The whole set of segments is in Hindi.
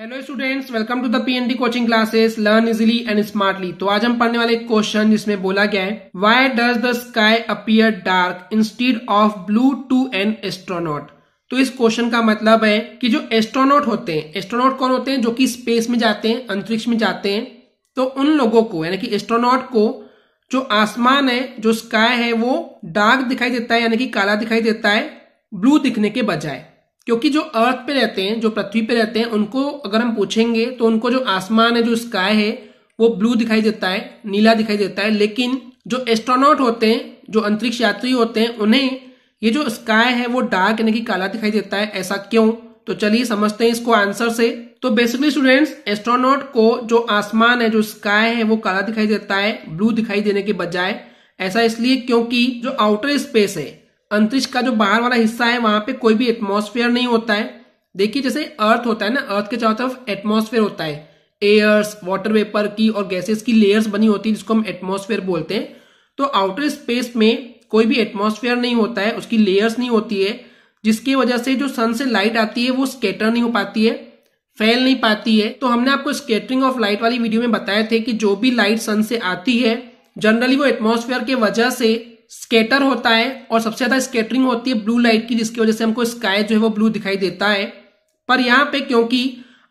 hello students welcome to the PNT coaching classes learn easily and smartly तो आज हम पढ़ने वाले क्वेश्चन जिसमें बोला गया है why does the sky appear dark instead of blue to an astronaut तो इस क्वेश्चन का मतलब है कि जो एस्ट्रोनॉट होते हैं एस्ट्रोनॉट कौन होते हैं जो कि स्पेस में जाते हैं अंतरिक्ष में जाते हैं तो उन लोगों को यानी कि एस्ट्रोनॉट को जो आसमान है जो स्काई है वो डार्क दिखाई देता है यानी कि काला दिखाई देता है ब्लू दिखने के बजाय क्योंकि जो अर्थ पे रहते हैं जो पृथ्वी पे रहते हैं उनको अगर हम पूछेंगे तो उनको जो आसमान है जो स्काई है वो ब्लू दिखाई देता है नीला दिखाई देता है लेकिन जो एस्ट्रोनॉट होते हैं जो अंतरिक्ष यात्री होते हैं उन्हें ये जो स्काई है वो डार्क यानी कि काला दिखाई देता है ऐसा क्यों तो चलिए समझते हैं इसको आंसर से तो बेसिकली स्टूडेंट्स एस्ट्रोनॉट को जो आसमान है जो स्काई है वो काला दिखाई देता है ब्लू दिखाई देने के बजाय ऐसा इसलिए क्योंकि जो आउटर स्पेस है अंतरिक्ष का जो बाहर वाला हिस्सा है वहां पे कोई भी एटमोसफेयर नहीं होता है देखिए जैसे अर्थ होता है ना अर्थ के चारों तरफ एटमोसफेयर होता है एयर्स वाटर वेपर की और गैसेस की लेयर्स बनी होती है जिसको हम एटमोसफेयर बोलते हैं तो आउटर स्पेस में कोई भी एटमोसफेयर नहीं होता है उसकी लेयर्स नहीं होती है जिसकी वजह से जो सन से लाइट आती है वो स्केटर नहीं हो पाती है फैल नहीं पाती है तो हमने आपको स्केटरिंग ऑफ लाइट वाली वीडियो में बताए थे कि जो भी लाइट सन से आती है जनरली वो एटमोसफेयर के वजह से स्केटर होता है और सबसे ज्यादा स्केटरिंग होती है ब्लू लाइट की जिसकी वजह से हमको स्काई जो है वो ब्लू दिखाई देता है पर यहाँ पे क्योंकि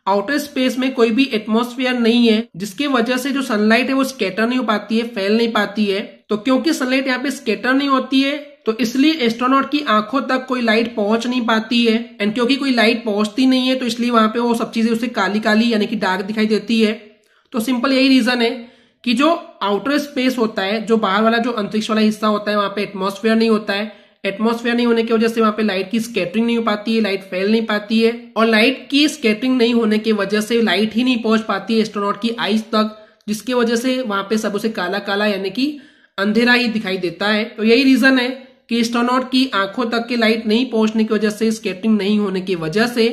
आउटर स्पेस में कोई भी एटमोस्फियर नहीं है जिसकी वजह से जो सनलाइट है वो स्केटर नहीं हो पाती है फैल नहीं पाती है तो क्योंकि सनलाइट यहाँ पे स्केटर नहीं होती है तो इसलिए एस्ट्रोनॉट की आंखों तक कोई लाइट पहुंच नहीं पाती है एंड क्योंकि कोई लाइट पहुंचती नहीं है तो इसलिए वहां पे वो सब चीजें उसे काली काली यानी कि डार्क दिखाई देती है तो सिंपल यही रीजन है कि जो आउटर स्पेस होता है जो बाहर वाला जो अंतरिक्ष वाला हिस्सा होता है वहां पे एटमोस्फेयर नहीं होता है एटमोस्फेयर नहीं होने की वजह से वहां पे लाइट की स्केटरिंग नहीं हो पाती है लाइट फैल नहीं पाती है और लाइट की स्केटरिंग नहीं होने की वजह से लाइट ही नहीं पहुंच पाती है एस्ट्रोनॉट की आइज तक जिसकी वजह से वहां पे सब उसे काला काला यानी कि अंधेरा ही दिखाई देता है तो यही रीजन है कि एस्ट्रोनॉट की आंखों तक की लाइट नहीं पहुंचने की वजह से स्केटरिंग नहीं होने की वजह से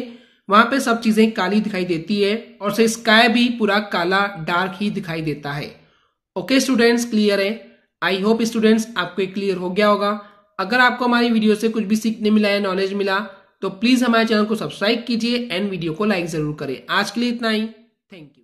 वहां पे सब चीजें काली दिखाई देती है और से स्काई भी पूरा काला डार्क ही दिखाई देता है ओके स्टूडेंट्स क्लियर है आई होप स्टूडेंट्स आपको क्लियर हो गया होगा अगर आपको हमारी वीडियो से कुछ भी सीखने मिला या नॉलेज मिला तो प्लीज हमारे चैनल को सब्सक्राइब कीजिए एंड वीडियो को लाइक जरूर करें आज के लिए इतना ही थैंक यू